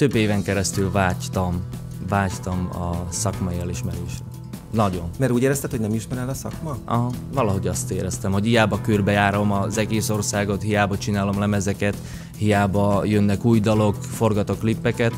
Több éven keresztül vágytam, vágytam a szakmai elismerésre. Nagyon. Mert úgy érezted, hogy nem ismered a szakma? Aha, valahogy azt éreztem, hogy hiába körbejárom az egész országot, hiába csinálom lemezeket, hiába jönnek új dalok, forgatok klippeket,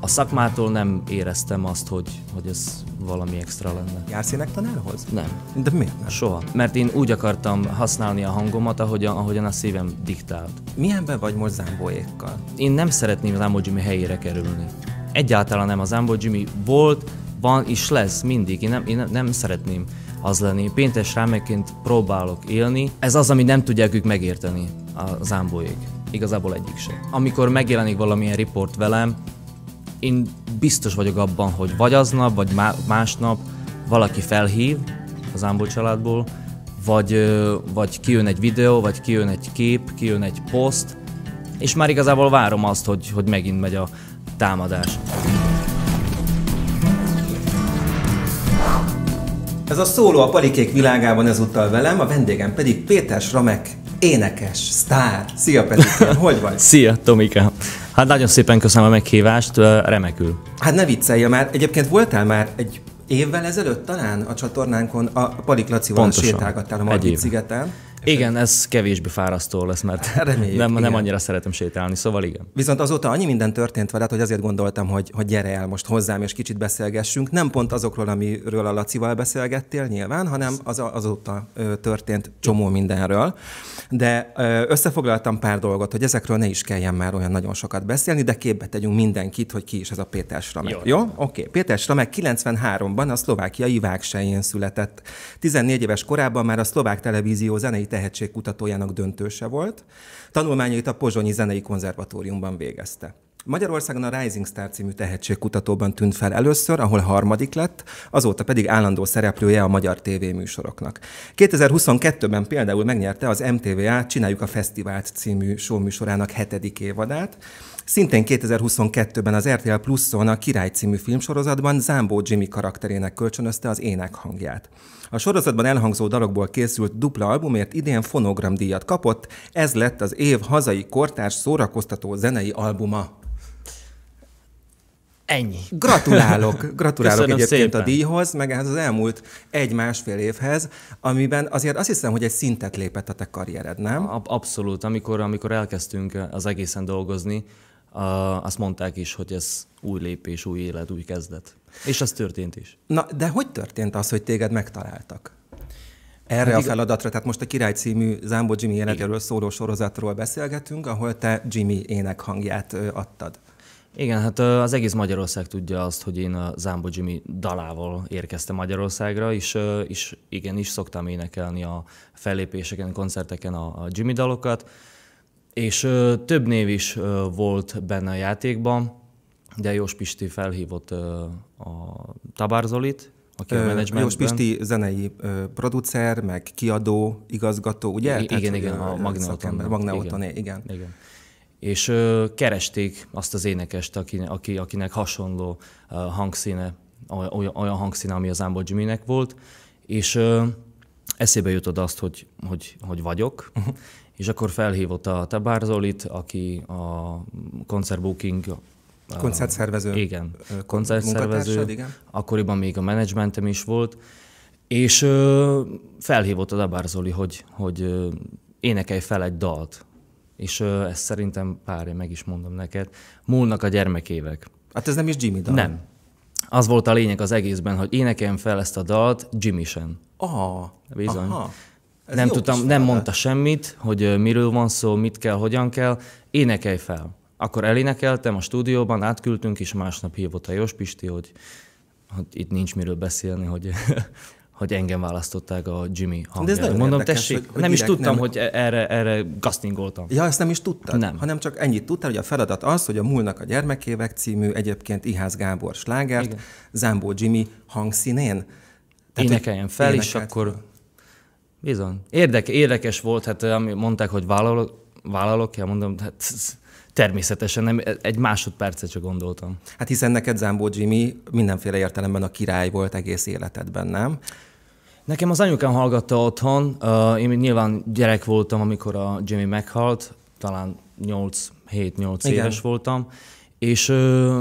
a szakmától nem éreztem azt, hogy, hogy ez valami extra lenne. Jársz énektanárhoz? Nem. De miért nem? Soha. Mert én úgy akartam használni a hangomat, ahogyan, ahogyan a szívem diktált. Milyenben vagy most Zámbóékkal? Én nem szeretném Zámbó Jimmy helyére kerülni. Egyáltalán nem. A Zámbó Jimmy volt, van és lesz mindig. Én nem, én nem, szeretném az lenni. Péntes rámeként próbálok élni. Ez az, ami nem tudják ők megérteni a zámbóék. Igazából egyik se. Amikor megjelenik valamilyen riport velem, én biztos vagyok abban, hogy vagy aznap, vagy másnap valaki felhív az Ámbol családból, vagy, vagy kijön egy videó, vagy kijön egy kép, kijön egy poszt, és már igazából várom azt, hogy, hogy megint megy a támadás. Ez a szóló a palikék világában ezúttal velem, a vendégem pedig Péter Ramek, énekes, sztár. Szia Péter, hogy vagy? Szia Tomika. Hát nagyon szépen köszönöm a meghívást, remekül. Hát ne viccelj már, egyébként voltál már egy évvel ezelőtt talán a csatornánkon a Palik Lacival sétálgattál a Margit szigeten. Igen, ez kevésbé fárasztó lesz, mert hát Reméljük, nem, nem annyira szeretem sétálni, szóval igen. Viszont azóta annyi minden történt veled, hogy azért gondoltam, hogy, hogy gyere el most hozzám, és kicsit beszélgessünk. Nem pont azokról, amiről a Lacival beszélgettél nyilván, hanem az, azóta történt csomó mindenről. De összefoglaltam pár dolgot, hogy ezekről ne is kelljen már olyan nagyon sokat beszélni, de képbe tegyünk mindenkit, hogy ki is ez a Péter Sramek. Jó? Jó? Oké. Okay. Péter Sramek 93-ban a szlovákiai Vágsején született. 14 éves korában már a szlovák televízió zenei tehetség kutatójának döntőse volt. Tanulmányait a Pozsonyi Zenei Konzervatóriumban végezte. Magyarországon a Rising Star című tehetségkutatóban tűnt fel először, ahol harmadik lett, azóta pedig állandó szereplője a magyar tévéműsoroknak. 2022-ben például megnyerte az MTVA Csináljuk a Fesztivált című showműsorának hetedik évadát, Szintén 2022-ben az RTL Pluszon a Király című filmsorozatban Zámbó Jimmy karakterének kölcsönözte az ének hangját. A sorozatban elhangzó dalokból készült dupla albumért idén fonogram díjat kapott, ez lett az év hazai kortárs szórakoztató zenei albuma. Ennyi. Gratulálok, gratulálok Köszönöm egyébként szépen. a díjhoz, meg az elmúlt egy-másfél évhez, amiben azért azt hiszem, hogy egy szintet lépett a te karriered, nem? Abszolút. Amikor, amikor elkezdtünk az egészen dolgozni, azt mondták is, hogy ez új lépés, új élet, új kezdet. És az történt is. Na, de hogy történt az, hogy téged megtaláltak? Erre hát a feladatra, tehát most a Király című Zámbó Jimmy életéről szóló sorozatról beszélgetünk, ahol te Jimmy ének hangját adtad. Igen, hát az egész Magyarország tudja azt, hogy én a Zámbó Jimmy dalával érkeztem Magyarországra, és, és igen, is szoktam énekelni a fellépéseken, koncerteken a, a Jimmy dalokat. És ö, több név is ö, volt benne a játékban, de Jós Pisti felhívott ö, a Tabárzolit, aki a menedzsmentben. Jós Pisti zenei ö, producer, meg kiadó, igazgató, ugye? I- Tehát, igen, igen, a Magneoton. Magneoton, igen. igen. igen. És ö, keresték azt az énekest, aki, aki, akinek hasonló ö, hangszíne, olyan, olyan hangszíne, ami az Ámbo jimmy volt, és ö, eszébe jutott azt, hogy, hogy, hogy vagyok, uh-huh és akkor felhívott a Tabár Zolit, aki a koncertbooking koncertszervező. Igen, koncertszervező. Igen. Akkoriban még a menedzsmentem is volt, és ö, felhívott a Tabár Zoli, hogy, hogy énekelj fel egy dalt. És ö, ezt szerintem pár, meg is mondom neked, múlnak a gyermekévek. Hát ez nem is Jimmy dal. Nem. Az volt a lényeg az egészben, hogy énekeljem fel ezt a dalt Jimmy-sen. Oh, Bizony. Aha. Ez nem tudtam, nem mondta semmit, hogy miről van szó, mit kell, hogyan kell. Énekelj fel. Akkor elénekeltem a stúdióban, átküldtünk, és másnap hívott a Jós Pisti, hogy, hogy itt nincs miről beszélni, hogy, hogy engem választották a Jimmy hangjára. De ez Mondom, érdekes, tessék, hogy, hogy nem is tudtam, nem... hogy e- erre, erre gasztingoltam. Ja, ezt nem is tudtam. Nem. Hanem csak ennyit tudtam, hogy a feladat az, hogy a Múlnak a gyermekévek című egyébként Iház Gábor slágert Igen. Zámbó Jimmy hangszínén. Tehát, énekeljen fel, énekelt. és akkor Bizony. Érdek, érdekes volt, hát eh, ami mondták, hogy vállalok, vállalok ja, mondom, hát természetesen nem, e, egy másodperce csak gondoltam. Hát hiszen neked Zambó Jimmy mindenféle értelemben a király volt egész életedben, nem? Nekem az anyukám hallgatta otthon, uh, én nyilván gyerek voltam, amikor a Jimmy meghalt, talán 8-7-8 éves voltam, és uh,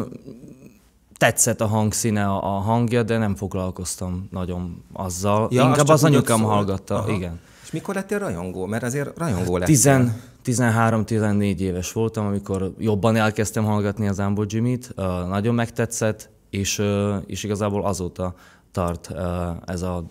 tetszett a hangszíne, a, a hangja, de nem foglalkoztam nagyon azzal. Ja, Inkább az anyukám hallgatta, Aha. igen. És mikor lettél rajongó? Mert azért rajongó hát lettél. 13-14 éves voltam, amikor jobban elkezdtem hallgatni az Ambo Jimmy-t, uh, nagyon megtetszett, és, uh, és igazából azóta tart uh, ez a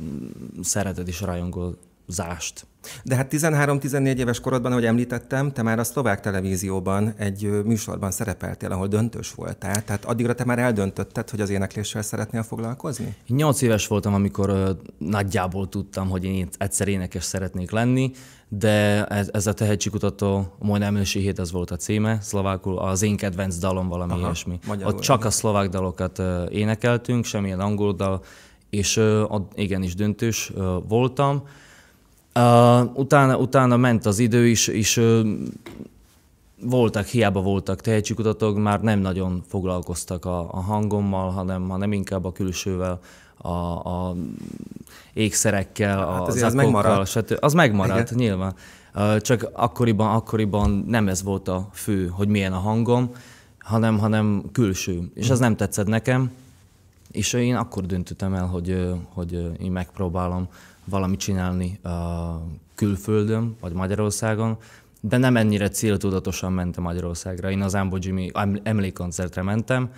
szeretet és rajongózást. De hát 13-14 éves korodban, ahogy említettem, te már a szlovák televízióban egy műsorban szerepeltél, ahol döntős voltál. Tehát addigra te már eldöntötted, hogy az énekléssel szeretnél foglalkozni? 8 éves voltam, amikor nagyjából tudtam, hogy én egyszer énekes szeretnék lenni, de ez, ez a tehetségkutató, majdnem emlősi hét ez volt a címe, szlovákul az én kedvenc dalom valami Aha, ilyesmi. Magyarul. Ott csak a szlovák dalokat énekeltünk, semmilyen angol dal, és ö, igenis döntős voltam. Uh, utána, utána ment az idő is, és uh, voltak, hiába voltak tehetségkutatók, már nem nagyon foglalkoztak a, a hangommal, hanem, hanem inkább a külsővel, a, a ékszerekkel, hát a zakokkal, az megmaradt. Stb. Az megmaradt, Igen. nyilván. Uh, csak akkoriban, akkoriban nem ez volt a fő, hogy milyen a hangom, hanem, hanem külső. És ez nem tetszett nekem, és én akkor döntöttem el, hogy, hogy én megpróbálom valamit csinálni külföldön, vagy Magyarországon, de nem ennyire céltudatosan mentem Magyarországra. Én az Ambo Jimmy emlékkoncertre mentem,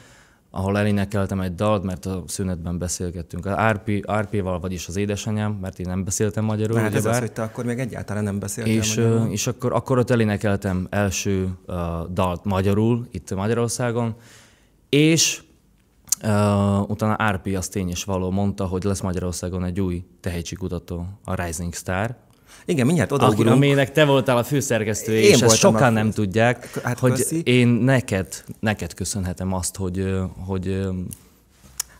ahol elénekeltem egy dalt, mert a szünetben beszélgettünk. Az RP, RP-val, vagyis az édesanyám, mert én nem beszéltem magyarul. Hát ez az, hogy te akkor még egyáltalán nem beszéltem és, magyarul. És akkor, akkor ott elénekeltem első uh, dalt magyarul, itt Magyarországon, és Uh, utána RP az tény és való mondta, hogy lesz Magyarországon egy új tehetségkutató, a Rising Star, igen, mindjárt odaugrunk. Aminek te voltál a főszerkesztője, én és ezt sokan nem tudják, hát, hogy köszi. én neked, neked köszönhetem azt, hogy, hogy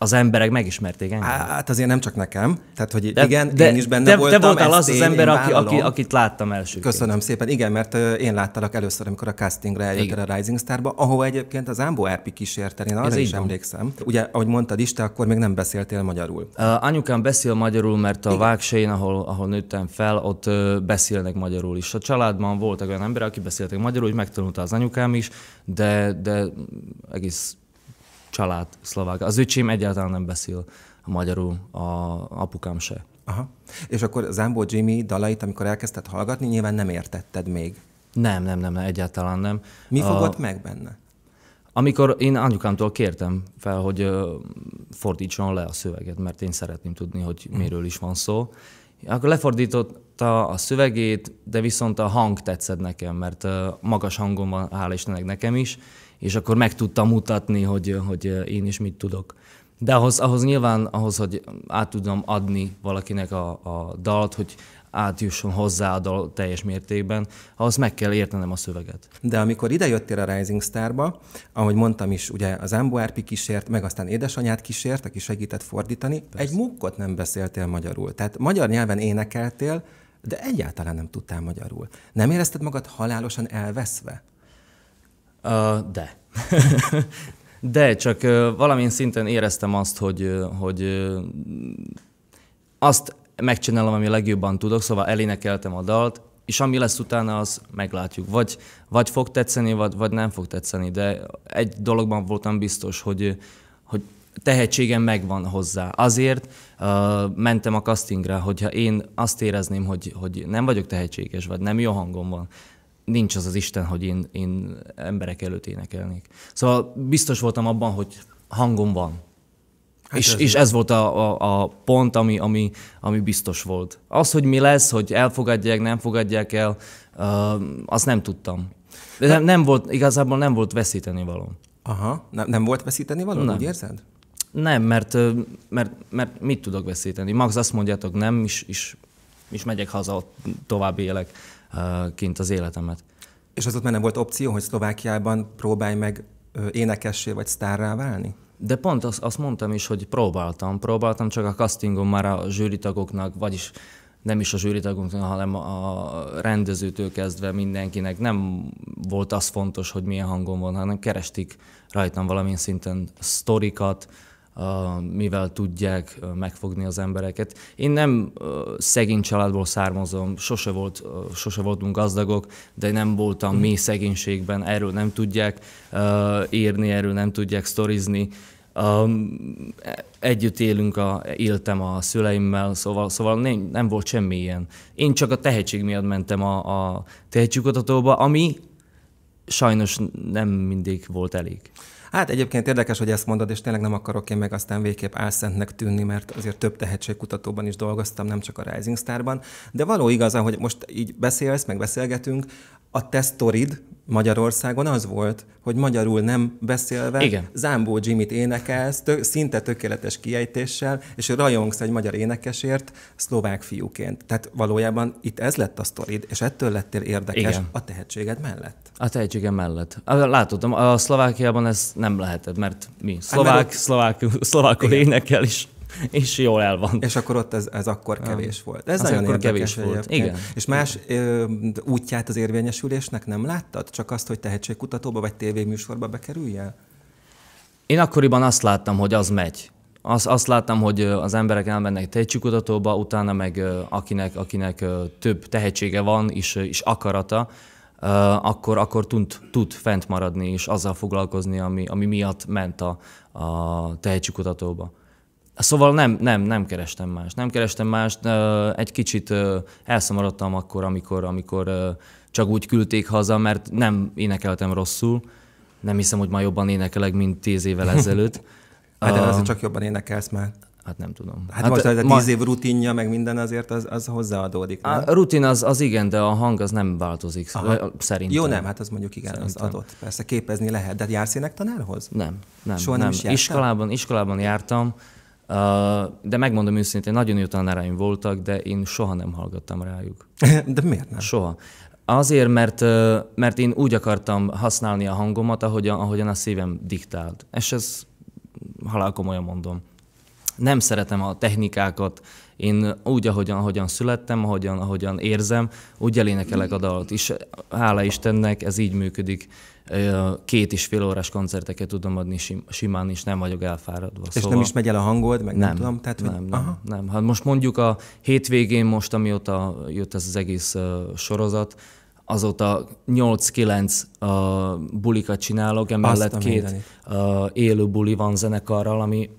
az emberek megismerték engem. Hát azért nem csak nekem, tehát hogy de, igen, de, én is benne de, voltam. Te voltál az az ember, aki, aki, akit láttam első Köszönöm szépen, igen, mert én láttalak először, amikor a castingra eljöttél a Rising Starba, ahova egyébként az Ámbó RP kísérte, én arra Ez is van. emlékszem. Ugye, ahogy mondtad is, te akkor még nem beszéltél magyarul. Uh, anyukám beszél magyarul, mert a Vágsein, ahol, ahol nőttem fel, ott uh, beszélnek magyarul is. A családban voltak olyan emberek, akik beszéltek magyarul, hogy megtanulta az anyukám is, de, de egész család szlovák. Az öcsém egyáltalán nem beszél magyarul, a apukám se. Aha. És akkor Zámbó Jimmy dalait, amikor elkezdted hallgatni, nyilván nem értetted még. Nem, nem, nem, egyáltalán nem. Mi fogott a... meg benne? Amikor én anyukámtól kértem fel, hogy uh, fordítson le a szöveget, mert én szeretném tudni, hogy hm. miről is van szó, akkor lefordította a szövegét, de viszont a hang tetszett nekem, mert uh, magas hangom van, hál' Istennek nekem is, és akkor meg tudtam mutatni, hogy, hogy eh, én is mit tudok. De ahhoz, ahhoz nyilván, ahhoz, hogy át tudom adni valakinek a, a dalt, hogy átjusson hozzá a dal teljes mértékben, ahhoz meg kell értenem a szöveget. De amikor idejöttél a Rising Starba, ahogy mondtam is, ugye az Ambo RP kísért, meg aztán édesanyát kísért, aki segített fordítani, Persze. egy mukkot nem beszéltél magyarul. Tehát magyar nyelven énekeltél, de egyáltalán nem tudtál magyarul. Nem érezted magad halálosan elveszve? De. De, csak valamilyen szinten éreztem azt, hogy, hogy azt megcsinálom, ami legjobban tudok, szóval elénekeltem a dalt, és ami lesz utána, az meglátjuk. Vagy, vagy fog tetszeni, vagy, vagy nem fog tetszeni, de egy dologban voltam biztos, hogy, hogy tehetségem megvan hozzá. Azért uh, mentem a castingra, hogyha én azt érezném, hogy, hogy nem vagyok tehetséges, vagy nem jó hangom van, nincs az az Isten, hogy én, én emberek előtt énekelnék. Szóval biztos voltam abban, hogy hangom van. Hát és, ez, és ez volt a, a, a pont, ami, ami, ami biztos volt. Az, hogy mi lesz, hogy elfogadják, nem fogadják el, uh, azt nem tudtam. De nem, nem volt, igazából nem volt veszíteni való. Aha, nem, nem volt veszíteni való, nem. úgy érzed? Nem, mert, mert, mert mit tudok veszíteni? Max azt mondjátok, nem, és, és, és megyek haza, tovább élek kint az életemet. És az ott már nem volt opció, hogy Szlovákiában próbálj meg énekessé vagy sztárrá válni? De pont azt, azt mondtam is, hogy próbáltam. Próbáltam, csak a castingon már a zsűritagoknak, vagyis nem is a zsűritagunknak, hanem a rendezőtől kezdve mindenkinek nem volt az fontos, hogy milyen hangom van, hanem kerestik rajtam valamilyen szinten sztorikat, mivel tudják megfogni az embereket. Én nem szegény családból származom, sose, volt, sose voltunk gazdagok, de nem voltam mi szegénységben, erről nem tudják írni, erről nem tudják sztorizni. Um, együtt élünk, a, éltem a szüleimmel, szóval, szóval nem, nem volt semmi ilyen. Én csak a tehetség miatt mentem a, a tehetségkutatóba, ami sajnos nem mindig volt elég. Hát egyébként érdekes, hogy ezt mondod, és tényleg nem akarok én meg aztán végképp álszentnek tűnni, mert azért több tehetségkutatóban is dolgoztam, nem csak a Rising Starban. De való igazán, hogy most így beszélsz, meg beszélgetünk, a tesztorid Magyarországon az volt, hogy magyarul nem beszélve Igen. Zámbó Jimmy-t énekelsz, tök, szinte tökéletes kiejtéssel, és rajongsz egy magyar énekesért szlovák fiúként. Tehát valójában itt ez lett a sztorid, és ettől lettél érdekes Igen. a tehetséged mellett. A tehetségem mellett. Látottam, a Szlovákiában ez nem lehetett, mert mi szlovák, hát, mert... szlovák, szlovákul Igen. énekel, is és jól el van. És akkor ott ez, ez akkor kevés volt. Ez az nagyon akkor kevés volt. Egyébként. Igen. És más ö, útját az érvényesülésnek nem láttad? Csak azt, hogy tehetségkutatóba vagy tévéműsorba bekerüljél? Én akkoriban azt láttam, hogy az megy. Azt, azt láttam, hogy az emberek elmennek tehetségkutatóba, utána meg akinek, akinek több tehetsége van és, és akarata, akkor, akkor tud, tud fent maradni és azzal foglalkozni, ami, ami miatt ment a, a tehetségkutatóba. Szóval nem, nem, nem kerestem más. Nem kerestem más. Egy kicsit elszomorodtam akkor, amikor, amikor csak úgy küldték haza, mert nem énekeltem rosszul. Nem hiszem, hogy ma jobban énekelek, mint tíz évvel ezelőtt. hát de azért csak jobban énekelsz már. Hát nem tudom. Hát, hát most a tíz év rutinja, meg minden azért az, az hozzáadódik. Nem? A rutin az, az igen, de a hang az nem változik, Aha. szerintem. Jó, nem, hát az mondjuk igen, szerintem. az adott. Persze képezni lehet, de jársz énektanárhoz? Nem, nem. Soha nem, nem is Iskolában, iskolában jártam, Uh, de megmondom őszintén, nagyon jó tanáraim voltak, de én soha nem hallgattam rájuk. De miért nem? Soha. Azért, mert, uh, mert én úgy akartam használni a hangomat, ahogyan, ahogyan a szívem diktált. És ez halál komolyan mondom. Nem szeretem a technikákat, én úgy, ahogyan, ahogyan születtem, ahogyan, ahogyan érzem, úgy elénekelek a dalt. És hála Istennek ez így működik két és fél órás koncerteket tudom adni simán, és nem vagyok elfáradva. És szóval... nem is megy el a hangod, meg nem, nem tudom? Tehát, nem, hogy... nem, Aha. nem. Hát most mondjuk a hétvégén, most amióta jött ez az egész uh, sorozat, azóta 8-9 uh, bulikat csinálok, emellett két uh, élő buli van zenekarral, ami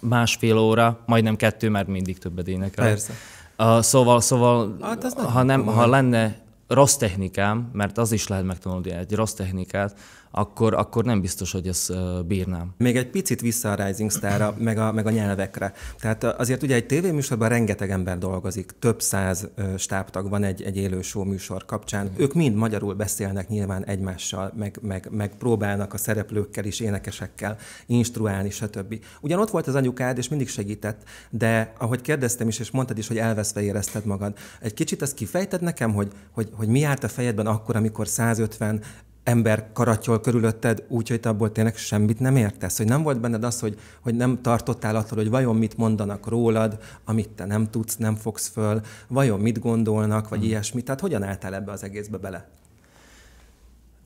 másfél óra, majdnem kettő, mert mindig többet énekel. Persze. Uh, szóval, szóval hát ha, nem, ha lenne rossz technikám, mert az is lehet megtanulni egy rossz technikát, akkor, akkor nem biztos, hogy ezt bírnám. Még egy picit vissza a Rising Star-ra, meg a, meg a nyelvekre. Tehát azért ugye egy tévéműsorban rengeteg ember dolgozik, több száz stábtag van egy, egy élő show műsor kapcsán. Mm. Ők mind magyarul beszélnek nyilván egymással, meg, meg, meg próbálnak a szereplőkkel is, énekesekkel instruálni, stb. Ugyan ott volt az anyukád, és mindig segített, de ahogy kérdeztem is, és mondtad is, hogy elveszve érezted magad, egy kicsit ezt kifejted nekem, hogy, hogy, hogy mi járt a fejedben akkor, amikor 150 ember karatyol körülötted úgy, te abból tényleg semmit nem értesz, hogy nem volt benned az, hogy, hogy nem tartottál attól, hogy vajon mit mondanak rólad, amit te nem tudsz, nem fogsz föl, vajon mit gondolnak, vagy mm. ilyesmit. Tehát hogyan álltál ebbe az egészbe bele?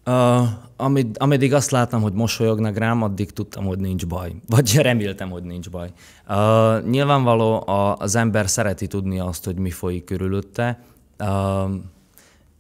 Uh, amid, ameddig azt láttam, hogy mosolyognak rám, addig tudtam, hogy nincs baj. Vagy reméltem, hogy nincs baj. Uh, nyilvánvaló a, az ember szereti tudni azt, hogy mi folyik körülötte, uh,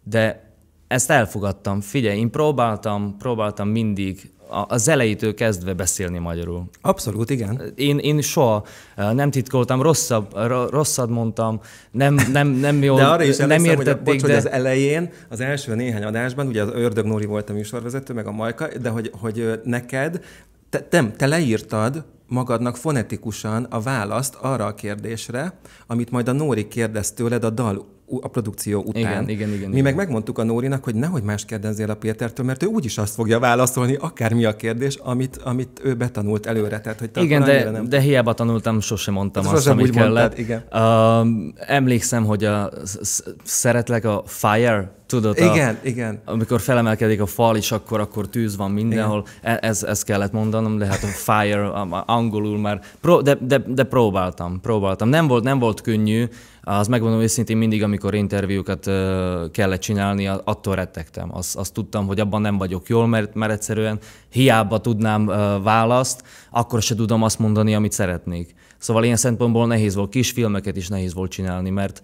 de ezt elfogadtam. Figyelj, én próbáltam, próbáltam mindig az elejétől kezdve beszélni magyarul. Abszolút, igen. Én, én soha nem titkoltam, rosszabb, rosszat mondtam, nem, nem, nem jól, de arra is nem értették. Hogy, a, bocs, de... hogy az elején, az első néhány adásban, ugye az Ördög Nóri volt a műsorvezető, meg a Majka, de hogy, hogy neked, te, te, te leírtad magadnak fonetikusan a választ arra a kérdésre, amit majd a Nóri kérdez tőled a dal a produkció után. Igen, igen, igen. Mi igen. meg megmondtuk a Nórinak, hogy nehogy más kérdezzél a Pétertől, mert ő úgyis azt fogja válaszolni, akármi a kérdés, amit, amit ő betanult előre. Tehát, hogy igen, de, nem... de hiába tanultam, sosem mondtam Ezt azt, sosem amit kellett. Mondtad, igen. Uh, emlékszem, hogy a, szeretlek a Fire Tudod, igen, a, igen. Amikor felemelkedik a fal, és akkor, akkor tűz van mindenhol. Igen. E, ez, ez kellett mondanom, de hát a fire angolul már, pró, de, de, de, próbáltam, próbáltam. Nem volt, nem volt könnyű, az megmondom őszintén mindig, amikor interjúkat kellett csinálni, attól rettegtem. Azt, azt tudtam, hogy abban nem vagyok jól, mert, mert egyszerűen hiába tudnám választ, akkor se tudom azt mondani, amit szeretnék. Szóval ilyen szempontból nehéz volt, kisfilmeket is nehéz volt csinálni, mert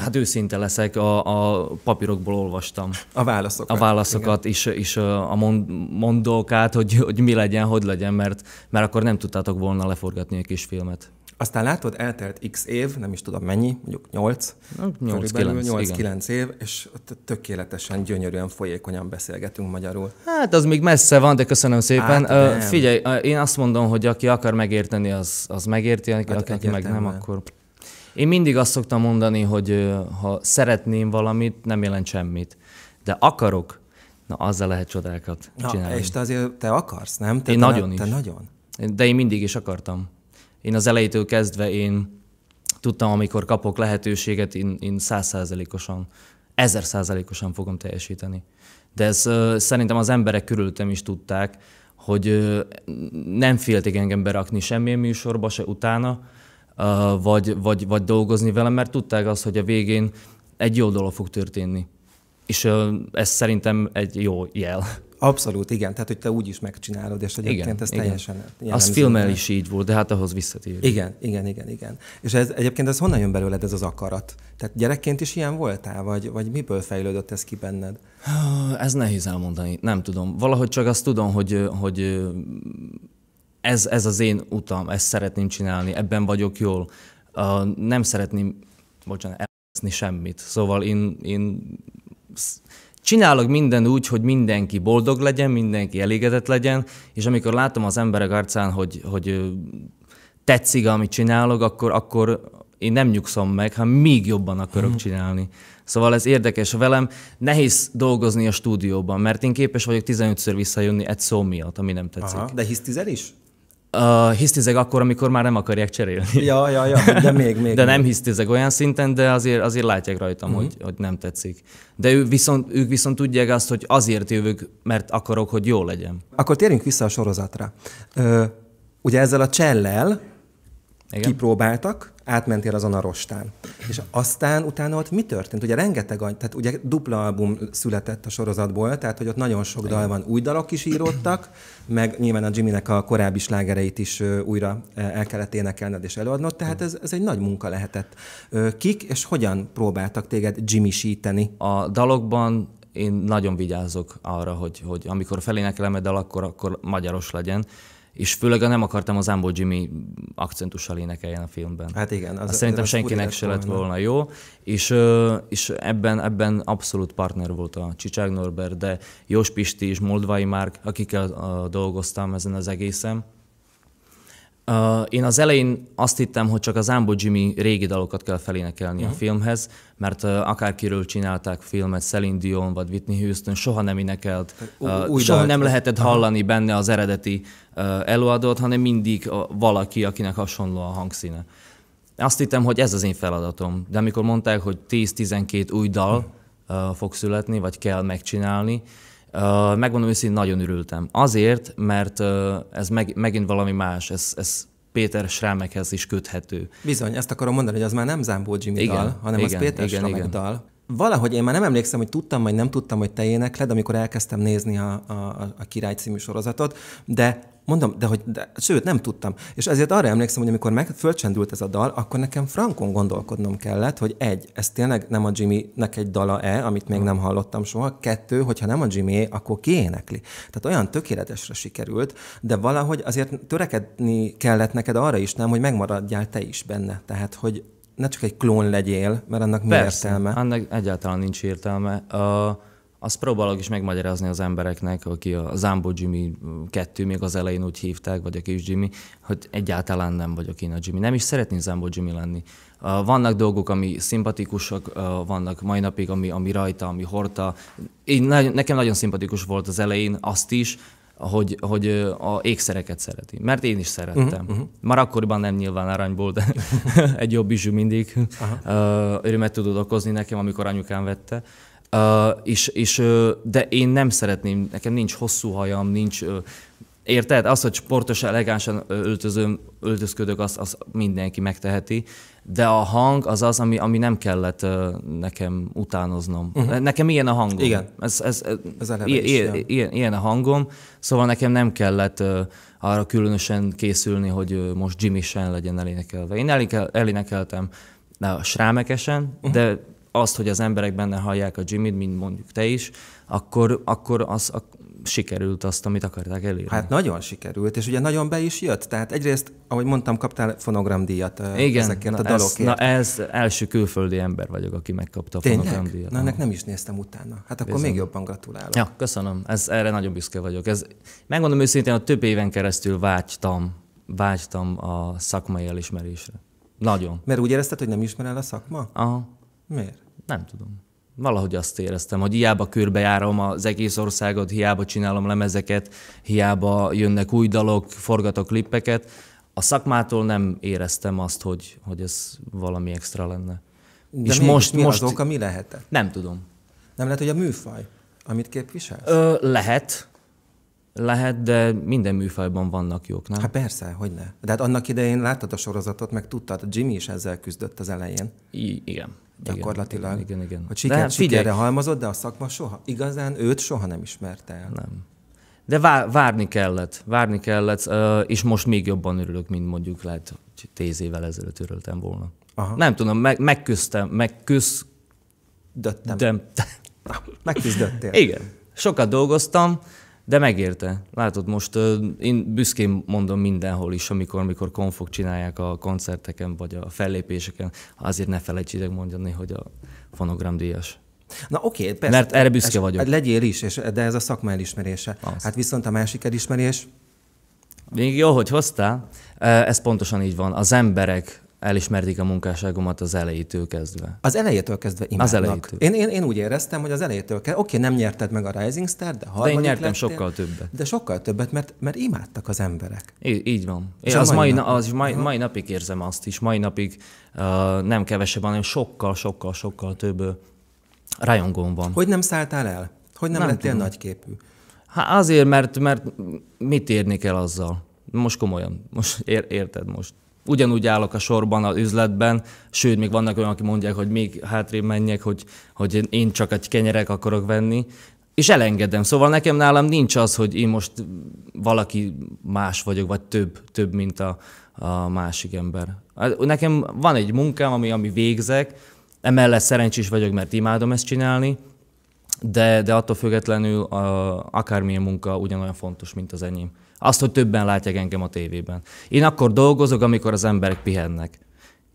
Hát őszinte leszek, a, a papírokból olvastam. A válaszokat. A válaszokat is, is a mondókát, hogy, hogy mi legyen, hogy legyen, mert, mert akkor nem tudtátok volna leforgatni egy kis filmet. Aztán látod, eltelt x év, nem is tudom mennyi, mondjuk 8, 8-9 év, és tökéletesen, gyönyörűen, folyékonyan beszélgetünk magyarul. Hát az még messze van, de köszönöm szépen. Hát, uh, figyelj, én azt mondom, hogy aki akar megérteni, az, az megérti, aki, hát, aki meg nem, nem, akkor én mindig azt szoktam mondani, hogy ha szeretném valamit, nem jelent semmit. De akarok, na azzal lehet csodákat csinálni. és te azért te akarsz, nem? Te én te nagyon ne, is. Te nagyon. De én mindig is akartam. Én az elejétől kezdve én tudtam, amikor kapok lehetőséget, én százszázalékosan, ezerszázalékosan fogom teljesíteni. De ez szerintem az emberek körülöttem is tudták, hogy nem félték engem berakni semmilyen műsorba, se utána, vagy, vagy, vagy dolgozni velem, mert tudták azt, hogy a végén egy jó dolog fog történni. És ez szerintem egy jó jel. Abszolút, igen. Tehát, hogy te úgy is megcsinálod, és egyébként igen, ez igen. teljesen Az filmmel is így volt, de hát ahhoz visszatérünk. Igen, igen, igen, igen. És ez, egyébként ez honnan jön belőled ez az akarat? Tehát gyerekként is ilyen voltál, vagy, vagy miből fejlődött ez ki benned? Ez nehéz elmondani, nem tudom. Valahogy csak azt tudom, hogy, hogy ez, ez az én utam, ezt szeretném csinálni, ebben vagyok jól. Uh, nem szeretném, bocsánat, elveszni semmit. Szóval én, én csinálok minden úgy, hogy mindenki boldog legyen, mindenki elégedett legyen, és amikor látom az emberek arcán, hogy, hogy tetszik, amit csinálok, akkor, akkor én nem nyugszom meg, hanem még jobban akarok mhm. csinálni. Szóval ez érdekes velem. Nehéz dolgozni a stúdióban, mert én képes vagyok 15-ször visszajönni egy szó miatt, ami nem tetszik. Aha. De hisz tizel is? Uh, hisztizek akkor, amikor már nem akarják cserélni. Ja, ja, ja, de még, még. de nem hisztizek olyan szinten, de azért, azért látják rajtam, uh-huh. hogy, hogy nem tetszik. De ő viszont, ők viszont tudják azt, hogy azért jövök, mert akarok, hogy jó legyen. Akkor térjünk vissza a sorozatra. Ö, ugye ezzel a csellel Igen? kipróbáltak, átmentél azon a rostán. És aztán utána ott mi történt? Ugye rengeteg, tehát ugye dupla album született a sorozatból, tehát hogy ott nagyon sok dal van, új dalok is íródtak, meg nyilván a Jimmynek a korábbi slágereit is újra el kellett énekelned és előadnod, tehát ez, ez egy nagy munka lehetett. Kik és hogyan próbáltak téged Jimmy-síteni? A dalokban én nagyon vigyázok arra, hogy, hogy amikor felénekelem egy dal, akkor, akkor magyaros legyen és főleg nem akartam az Ambo Jimmy akcentussal énekeljen a filmben. Hát igen. Az, Azt szerintem az senkinek se lett volna jó, és, és ebben, ebben abszolút partner volt a Csicsák Norbert, de Jós Pisti és Moldvai Márk, akikkel dolgoztam ezen az egészen, én az elején azt hittem, hogy csak az Ambo Jimmy régi dalokat kell felénekelni uh-huh. a mhm. filmhez, mert uh, akárkiről csinálták filmet, Celine Dion vagy Whitney Houston, soha nem énekelt, uh, uh, soha nem lehetett uh-huh. hallani benne az eredeti uh, előadót, hanem mindig a, valaki, akinek hasonló a hangszíne. Azt hittem, hogy ez az én feladatom, de amikor mondták, hogy 10-12 új dal uh-huh. uh, fog születni, vagy kell megcsinálni, Megmondom őszintén, nagyon örültem. Azért, mert ez meg, megint valami más, ez, ez Péter Srámekhez is köthető. Bizony, ezt akarom mondani, hogy az már nem Zámbó Jimmy igen, dal, hanem igen, az Péter igen, Srámek igen. dal valahogy én már nem emlékszem, hogy tudtam, vagy nem tudtam, hogy te énekled, amikor elkezdtem nézni a, a, a Király című sorozatot, de mondom, de hogy, de, sőt, nem tudtam. És ezért arra emlékszem, hogy amikor meg fölcsendült ez a dal, akkor nekem frankon gondolkodnom kellett, hogy egy, ez tényleg nem a Jimmy-nek egy dala-e, amit még nem hallottam soha, kettő, hogyha nem a Jimmy, akkor ki énekli. Tehát olyan tökéletesre sikerült, de valahogy azért törekedni kellett neked arra is, nem, hogy megmaradjál te is benne. Tehát, hogy ne csak egy klón legyél, mert annak mi Persze, értelme? annak egyáltalán nincs értelme. Uh, azt próbálok is megmagyarázni az embereknek, aki a Zambo Jimmy 2, még az elején úgy hívták, vagy a kis Jimmy, hogy egyáltalán nem vagyok én a Jimmy. Nem is szeretném Zambo Jimmy lenni. vannak dolgok, ami szimpatikusak, vannak mai napig, ami, ami rajta, ami horta. Én, nekem nagyon szimpatikus volt az elején, azt is, hogy, hogy a ékszereket szereti. Mert én is szerettem. Uh-huh. Már akkoriban nem nyilván aranyból, de egy jobb bizsű mindig uh-huh. örömet tudod okozni nekem, amikor anyukám vette. Uh, és, és, de én nem szeretném, nekem nincs hosszú hajam, nincs Érted? Az, hogy sportos, elegánsan öltözöm, öltözködök, azt az mindenki megteheti, de a hang az az, ami, ami nem kellett nekem utánoznom. Uh-huh. Nekem ilyen a hangom. Igen. Ez, ez, ez ilyen, is, ilyen, ilyen, ilyen a hangom, szóval nekem nem kellett arra különösen készülni, hogy most Jimmy sen legyen elénekelve. Én elénekeltem na, srámekesen, uh-huh. de azt, hogy az emberek benne hallják a Jimmy-t, mint mondjuk te is, akkor, akkor az, sikerült azt, amit akarták elérni. Hát nagyon sikerült, és ugye nagyon be is jött. Tehát egyrészt, ahogy mondtam, kaptál fonogramdíjat Igen, ezekért a dalokért. na ez első külföldi ember vagyok, aki megkapta a Tényleg? fonogramdíjat. Na, ennek nem is néztem utána. Hát akkor Bizony. még jobban gratulálok. Ja, köszönöm. Ez, erre nagyon büszke vagyok. Ez, megmondom őszintén, a több éven keresztül vágytam, vágytam a szakmai elismerésre. Nagyon. Mert úgy érezted, hogy nem ismer el a szakma? Aha. Miért? Nem tudom valahogy azt éreztem, hogy hiába körbejárom az egész országot, hiába csinálom lemezeket, hiába jönnek új dalok, forgatok klippeket, a szakmától nem éreztem azt, hogy, hogy ez valami extra lenne. De és mi, most, mi most... az oka mi lehetett? Nem tudom. Nem lehet, hogy a műfaj, amit képviselsz? Ö, lehet, lehet, de minden műfajban vannak jók, nem? Hát persze, hogy ne. De hát annak idején láttad a sorozatot, meg tudtad, Jimmy is ezzel küzdött az elején. I- igen igen, gyakorlatilag. Igen, igen. Hogy siker, de hát halmozott, de a szakma soha, igazán őt soha nem ismerte el. Nem. De vá- várni kellett, várni kellett, és most még jobban örülök, mint mondjuk lehet, hogy tíz évvel ezelőtt örültem volna. Aha. Nem tudom, meg, megküzdtem, megküzd... Döttem. Döttem. Megküzdöttél. Igen. Sokat dolgoztam, de megérte. Látod, most én büszkén mondom mindenhol is, amikor, amikor konfok csinálják a koncerteken, vagy a fellépéseken, azért ne felejtsétek mondani, hogy a fonogram díjas. Na oké, okay, persze. Mert erre büszke ez, vagyok. Hát legyél is, és, de ez a szakma elismerése. Az. Hát viszont a másik elismerés... Még jó, hogy hoztál. Ez pontosan így van. Az emberek elismerték a munkásságomat az elejétől kezdve. Az elejétől kezdve imádnak. Az elejétől. Én, én, én úgy éreztem, hogy az elejétől kezdve, oké, nem nyerted meg a Rising Star, de harmadik De én nyertem lettél, sokkal többet. De sokkal többet, mert, mert imádtak az emberek. Így, így van. És, az, mai, na, az mai, mai napig érzem azt is, mai napig uh, nem kevesebb, hanem sokkal, sokkal, sokkal több uh, rajongón van. Hogy nem szálltál el? Hogy nem, nem lettél tudom. nagyképű? Hát azért, mert, mert mit érnék el azzal? Most komolyan, most ér, érted most ugyanúgy állok a sorban az üzletben, sőt, még vannak olyan, akik mondják, hogy még hátrébb menjek, hogy, hogy én csak egy kenyerek akarok venni, és elengedem. Szóval nekem nálam nincs az, hogy én most valaki más vagyok, vagy több, több mint a, a másik ember. Hát, nekem van egy munkám, ami, ami végzek, emellett szerencsés vagyok, mert imádom ezt csinálni, de, de attól függetlenül a, akármilyen munka ugyanolyan fontos, mint az enyém. Azt, hogy többen látják engem a tévében. Én akkor dolgozok, amikor az emberek pihennek.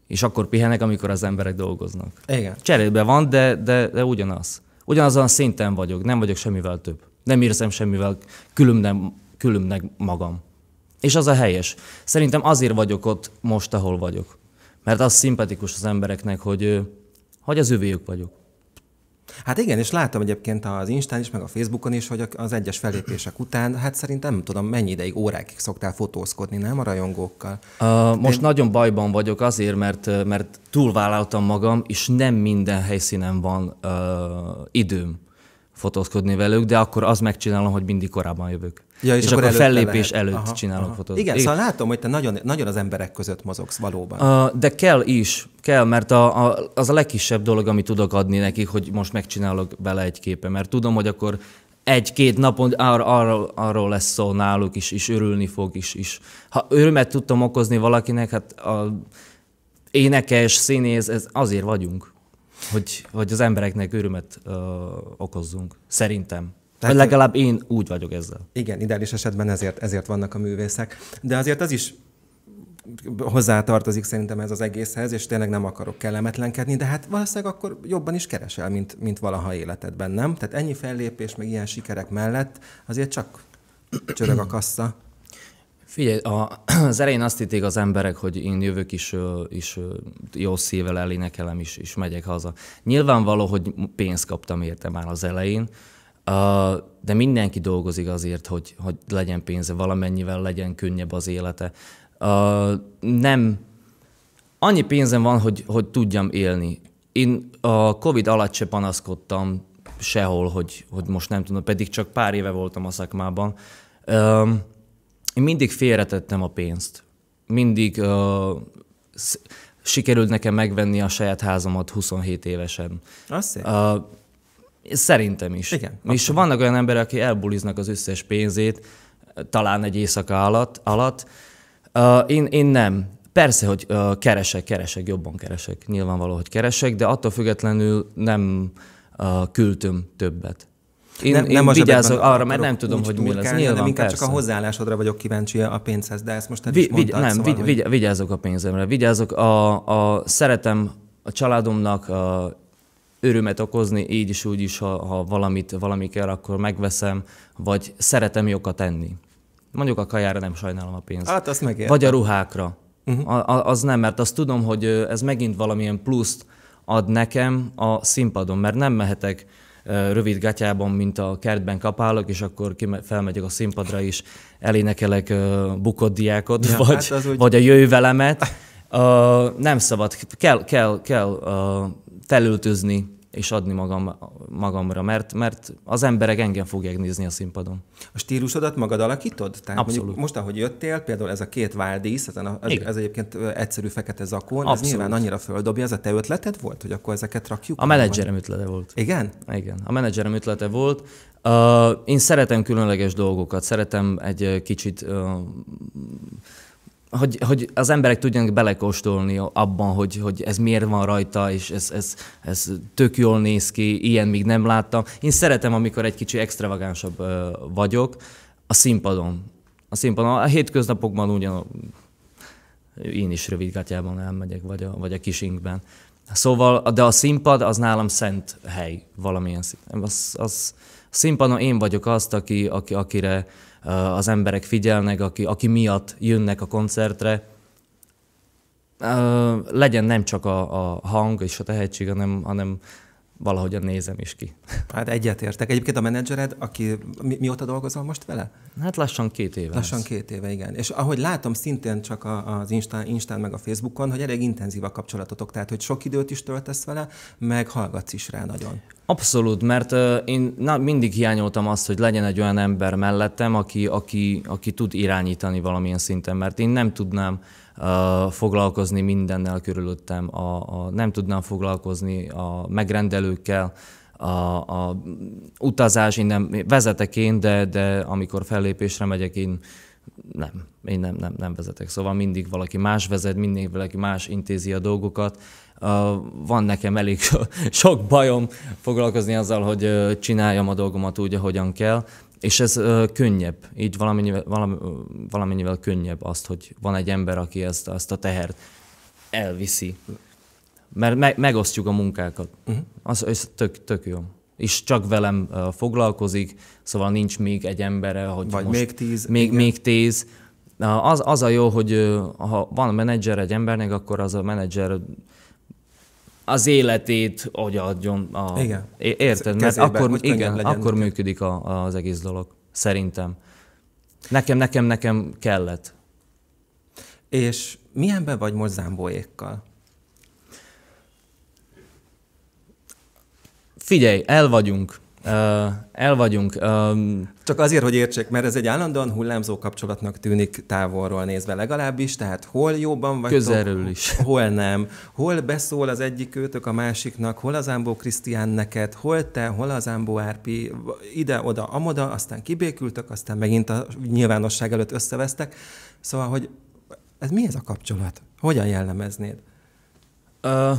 És akkor pihenek, amikor az emberek dolgoznak. Igen. Cserébe van, de, de, de ugyanaz. Ugyanazon a szinten vagyok, nem vagyok semmivel több. Nem érzem semmivel különbnek, különbnek magam. És az a helyes. Szerintem azért vagyok ott most, ahol vagyok. Mert az szimpatikus az embereknek, hogy, hogy az övéjük vagyok. Hát igen, és látom egyébként az Instán is, meg a Facebookon is, hogy az egyes felépések után, hát szerintem nem tudom, mennyi ideig, órákig szoktál fotózkodni, nem a rajongókkal? Uh, most Én... nagyon bajban vagyok azért, mert, mert túlvállaltam magam, és nem minden helyszínen van uh, időm fotózkodni velük, de akkor azt megcsinálom, hogy mindig korábban jövök. Ja, és, és akkor, akkor a fellépés lehet. előtt aha, csinálok aha. fotót. Igen, Igen, szóval látom, hogy te nagyon, nagyon az emberek között mozogsz valóban. Uh, de kell is, kell, mert a, a, az a legkisebb dolog, amit tudok adni nekik, hogy most megcsinálok bele egy képe, mert tudom, hogy akkor egy-két napon ar- ar- arról lesz szó náluk is, és örülni fog is. is. Ha örömet tudtam okozni valakinek, hát a énekes, színész, ez azért vagyunk, hogy, hogy az embereknek örömet ö, okozzunk, szerintem. Tehát, legalább én úgy vagyok ezzel. Igen, ideális esetben ezért, ezért vannak a művészek. De azért az is hozzátartozik szerintem ez az egészhez, és tényleg nem akarok kellemetlenkedni, de hát valószínűleg akkor jobban is keresel, mint, mint valaha életedben, nem? Tehát ennyi fellépés, meg ilyen sikerek mellett azért csak csörög a kassa. Figyelj, a, az elején azt hitték az emberek, hogy én jövök is, is jó szívvel elénekelem, is, is megyek haza. Nyilvánvaló, hogy pénzt kaptam érte már az elején, de mindenki dolgozik azért, hogy, hogy legyen pénze, valamennyivel legyen könnyebb az élete. Nem, annyi pénzem van, hogy, hogy tudjam élni. Én a Covid alatt se panaszkodtam sehol, hogy, hogy most nem tudom, pedig csak pár éve voltam a szakmában. Én mindig félretettem a pénzt. Mindig sikerült nekem megvenni a saját házamat 27 évesen. Azt uh, Szerintem is. Igen. Abszolút. És vannak olyan emberek, akik elbuliznak az összes pénzét, talán egy éjszaka alatt. alatt. Uh, én, én nem. Persze, hogy uh, keresek, keresek, jobban keresek. Nyilvánvaló, hogy keresek, de attól függetlenül nem uh, küldtöm többet. Én, nem, én nem vigyázok arra, mert nem tudom, hogy mi lesz. Nyilván, de inkább persze. csak a hozzáállásodra vagyok kíváncsi a pénzhez, de ezt most te Vi, is mondtad, Nem, szóval, vi, hogy... vigyázok a pénzemre, vigyázok. A, a, szeretem a családomnak, a örömet okozni, így is úgy is, ha, ha valamit, valami kell, akkor megveszem, vagy szeretem jókat enni. Mondjuk a kajára nem sajnálom a pénzt. Hát azt megértem. Vagy a ruhákra. Uh-huh. A, az nem, mert azt tudom, hogy ez megint valamilyen pluszt ad nekem a színpadon, mert nem mehetek rövid gatyában, mint a kertben kapálok, és akkor kime- felmegyek a színpadra is, elénekelek bukott diákot, ja, vagy, hát úgy... vagy a jövelemet. Uh, nem szabad, kell, kell, kell uh, felültözni és adni magam, magamra, mert, mert az emberek engem fogják nézni a színpadon. A stílusodat magad alakítod? Tehát Abszolút. Most, ahogy jöttél, például ez a két váldísz, ez, ez egyébként egyszerű fekete zakon, Abszolút. ez nyilván annyira földobja, ez a te ötleted volt, hogy akkor ezeket rakjuk? A menedzserem ötlete volt. Igen? Igen, a menedzserem ötlete volt. Uh, én szeretem különleges dolgokat, szeretem egy kicsit uh, hogy, hogy az emberek tudjanak belekóstolni abban, hogy, hogy ez miért van rajta, és ez, ez, ez tök jól néz ki, ilyen még nem láttam. Én szeretem, amikor egy kicsi extravagánsabb vagyok a színpadon. A színpadon, a hétköznapokban ugyan én is rövidgatjában elmegyek, vagy a, vagy a kisinkben. Szóval, de a színpad az nálam szent hely valamilyen szinten. Az, az, a színpadon én vagyok azt, aki, aki, akire Eh, az emberek figyelnek, aki, aki miatt jönnek a koncertre, eh, legyen nem csak a, a hang és a tehetség, hanem, hanem valahogyan nézem is ki. Hát egyetértek. Egyébként a menedzsered, aki mi, mióta dolgozol most vele? Hát lassan két éve. Lassan ez. két éve, igen. És ahogy látom, szintén csak a, az Insta, Instán meg a Facebookon, hogy elég intenzív a kapcsolatotok, tehát hogy sok időt is töltesz vele, meg hallgatsz is rá nagyon. Abszolút, mert uh, én na, mindig hiányoltam azt, hogy legyen egy olyan ember mellettem, aki, aki, aki tud irányítani valamilyen szinten, mert én nem tudnám uh, foglalkozni mindennel körülöttem, a, a, nem tudnám foglalkozni a megrendelőkkel, a, a utazás, én nem vezetek én, de, de amikor fellépésre megyek, én nem, én nem, nem, nem vezetek. Szóval mindig valaki más vezet, mindig valaki más intézi a dolgokat, van nekem elég sok bajom foglalkozni azzal, hogy csináljam a dolgomat úgy, ahogyan kell, és ez könnyebb, így valamennyivel, valamennyivel könnyebb azt, hogy van egy ember, aki ezt, azt a tehert elviszi. Mert me, megosztjuk a munkákat. Uh-huh. Az, ez tök, tök jó és csak velem uh, foglalkozik, szóval nincs még egy embere, hogy Vagy most még tíz. Még, még tíz. Az, az a jó, hogy uh, ha van a menedzser egy embernek, akkor az a menedzser az életét adjon. A, igen. Érted? Mert akkor, igen, akkor legyen. működik a, az egész dolog. Szerintem. Nekem, nekem, nekem kellett. És milyenben vagy most Zámbóékkal? Figyelj, el vagyunk. El vagyunk. Csak azért, hogy értsék, mert ez egy állandóan hullámzó kapcsolatnak tűnik távolról nézve legalábbis, tehát hol jobban vagy. Közelről is. Hol nem. Hol beszól az egyik őtök a másiknak, hol az Ámbó Krisztián neked, hol te, hol az Ámbó Árpi, ide-oda, amoda, aztán kibékültök, aztán megint a nyilvánosság előtt összevesztek. Szóval, hogy ez mi ez a kapcsolat? Hogyan jellemeznéd? Uh...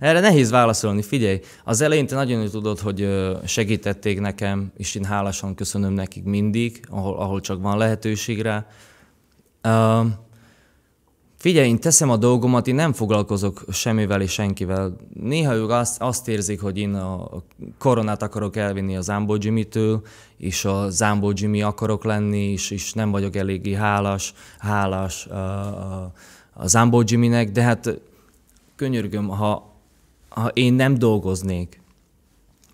Erre nehéz válaszolni, figyelj. Az elején te nagyon tudod, hogy segítették nekem, és én hálásan köszönöm nekik mindig, ahol, ahol csak van lehetőség rá. Uh, Figyelj, én teszem a dolgomat, én nem foglalkozok semmivel és senkivel. Néha ők azt, azt érzik, hogy én a koronát akarok elvinni az Zambó Jimmy-től, és a Zambó Jimmy akarok lenni, és, és nem vagyok eléggé hálás, hálás a, a, a Zambó Jimmy-nek, de hát könyörgöm, ha ha én nem dolgoznék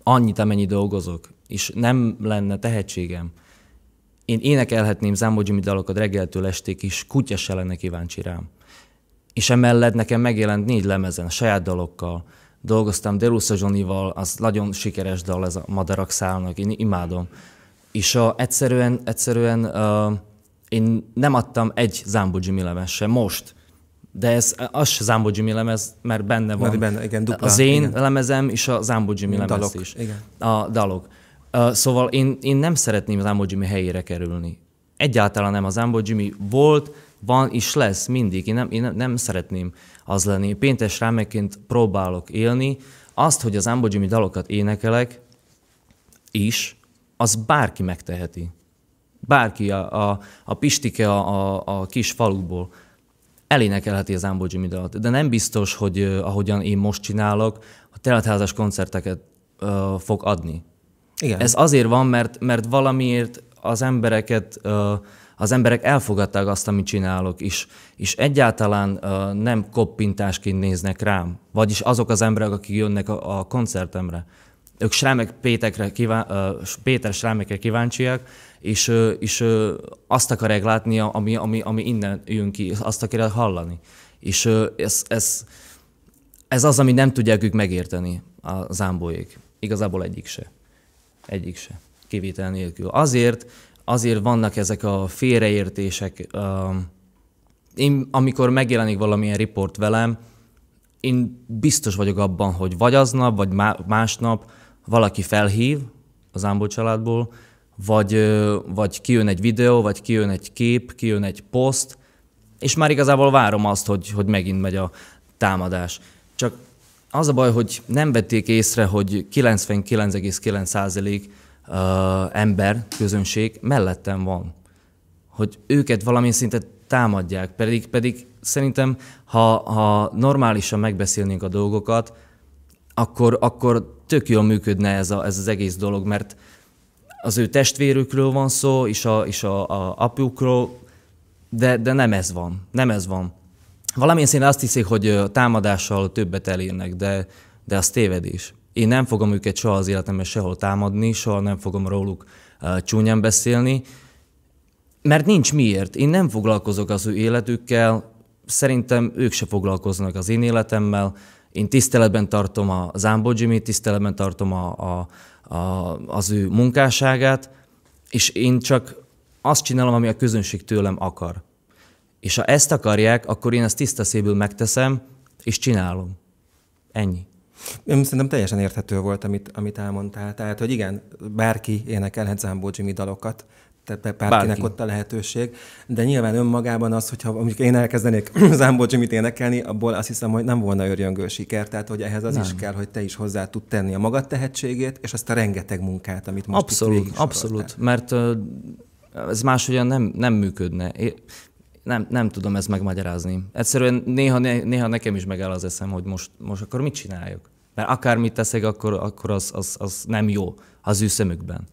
annyit, amennyi dolgozok, és nem lenne tehetségem, én énekelhetném Zámbó dalokat reggeltől estig, és kutya se lenne kíváncsi rám. És emellett nekem megjelent négy lemezen, a saját dalokkal. Dolgoztam Derusza Johnny-val, az nagyon sikeres dal, ez a Madarak szállnak, én imádom. És a, egyszerűen, egyszerűen uh, én nem adtam egy Zámbó lemez sem, most. De ez az se Zambó Jimmy lemez, mert benne van. Mert benne, igen, dupla, az én igen. lemezem és a Zambó Jimmy lemez dalok, is. Igen. A dalok. szóval én, én nem szeretném Zambó Jimmy helyére kerülni. Egyáltalán nem. A Zambó Jimmy volt, van és lesz mindig. Én nem, én nem, szeretném az lenni. Péntes rámeként próbálok élni. Azt, hogy az Zambó Jimmy dalokat énekelek is, az bárki megteheti. Bárki, a, a, a Pistike a, a, a kis faluból elénekelheti az Ámbó Jimmy dalat. De nem biztos, hogy ahogyan én most csinálok, a teletházas koncerteket uh, fog adni. Igen. Ez azért van, mert, mert valamiért az embereket, uh, az emberek elfogadták azt, amit csinálok, és, és egyáltalán uh, nem koppintásként néznek rám. Vagyis azok az emberek, akik jönnek a, a koncertemre. Ők Srámek Péterre, kíván, uh, Péter kíváncsiak, és, és azt akarják látni, ami, ami, ami innen jön ki, azt akarják hallani. És ez, ez, ez az, ami nem tudják ők megérteni, a zámbóék. Igazából egyik se. Egyik se. Kivétel nélkül. Azért, azért vannak ezek a félreértések. Én, amikor megjelenik valamilyen riport velem, én biztos vagyok abban, hogy vagy aznap, vagy másnap valaki felhív az ámbó családból, vagy, vagy kijön egy videó, vagy kijön egy kép, kijön egy poszt, és már igazából várom azt, hogy, hogy megint megy a támadás. Csak az a baj, hogy nem vették észre, hogy 99,9% ember, közönség mellettem van. Hogy őket valami szinte támadják, pedig, pedig szerintem, ha, ha normálisan megbeszélnénk a dolgokat, akkor, akkor tök jól működne ez, a, ez az egész dolog, mert az ő testvérükről van szó, és a, és a, a apjukról, de, de nem ez van. Nem ez van. Valamilyen szinten azt hiszik, hogy támadással többet elérnek, de, de az tévedés. Én nem fogom őket soha az életemben sehol támadni, soha nem fogom róluk uh, csúnyán beszélni, mert nincs miért. Én nem foglalkozok az ő életükkel, szerintem ők se foglalkoznak az én életemmel. Én tiszteletben tartom a Zámbó Jimmy, tiszteletben tartom a, a, a, az ő munkásságát, és én csak azt csinálom, ami a közönség tőlem akar. És ha ezt akarják, akkor én ezt tiszta széből megteszem, és csinálom. Ennyi. Szerintem teljesen érthető volt, amit, amit elmondtál. Tehát, hogy igen, bárki énekelhet Zambó Jimmy dalokat, tehát bárkinek Bárki. ott a lehetőség, de nyilván önmagában az, hogyha mondjuk én elkezdenék Zámbó Jimmy-t énekelni, abból azt hiszem, hogy nem volna örjöngő siker, tehát hogy ehhez az nem. is kell, hogy te is hozzá tud tenni a magad tehetségét, és azt a rengeteg munkát, amit most Abszolút, itt abszolút, mert ez máshogyan nem, nem működne. É, nem, nem tudom ezt megmagyarázni. Egyszerűen néha, néha nekem is megáll az eszem, hogy most, most akkor mit csináljuk. Mert akármit teszek, akkor, akkor az, az, az nem jó az ő szemükben.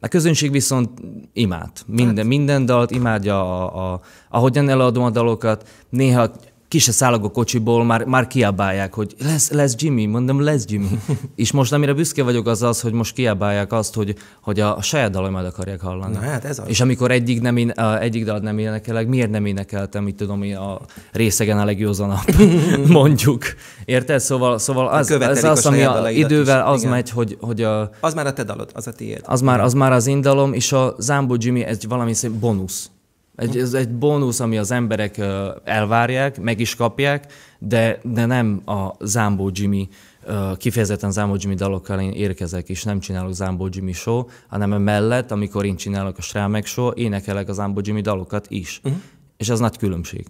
A közönség viszont imád. Minden, hát. minden dalt imádja, a, a, ahogyan eladom a dalokat. Néha ki se szállok a kocsiból, már, már kiabálják, hogy lesz, lesz Jimmy, mondom, lesz Jimmy. és most amire büszke vagyok az az, hogy most kiabálják azt, hogy, hogy a, a saját dalomat akarják hallani. Na, hát ez az. És amikor egyik, nem, én, a, egyik dalat nem énekelek, miért nem énekeltem, itt tudom a részegen a legjózanabb, mondjuk. Érted? Szóval, szóval az, ez az, ami a idővel is. az Igen. megy, hogy, hogy a... Az már a te dalod, az a tiéd. Az már az, már az én dalom, és a Zámbó Jimmy egy valami szép bonusz. Egy, ez egy bónusz, ami az emberek elvárják, meg is kapják, de, de nem a Zambó Jimmy, kifejezetten Zambó Jimmy dalokkal én érkezek, és nem csinálok Zambó Jimmy show, hanem mellett, amikor én csinálok a Strámek show, énekelek az Zambó Jimmy dalokat is. Uh-huh. És ez nagy különbség.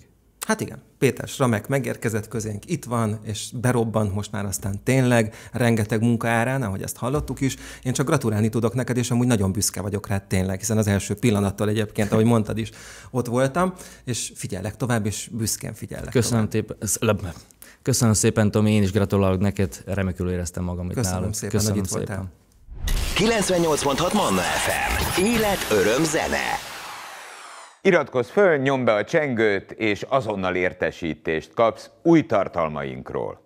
Hát igen, Péter Sramek megérkezett közénk, itt van, és berobbant most már aztán tényleg, rengeteg munka árán, ahogy ezt hallottuk is. Én csak gratulálni tudok neked, és amúgy nagyon büszke vagyok rá tényleg, hiszen az első pillanattól egyébként, ahogy mondtad is, ott voltam, és figyellek tovább, és büszkén figyellek Köszönöm tovább. Tép- Köszönöm szépen, Tomi, én is gratulálok neked, remekül éreztem magam itt Köszönöm nálunk. szépen, Köszönöm hogy itt szépen. voltál. 98.6 Manna FM. Élet, öröm, zene. Iratkozz föl, nyomd be a csengőt, és azonnal értesítést kapsz új tartalmainkról.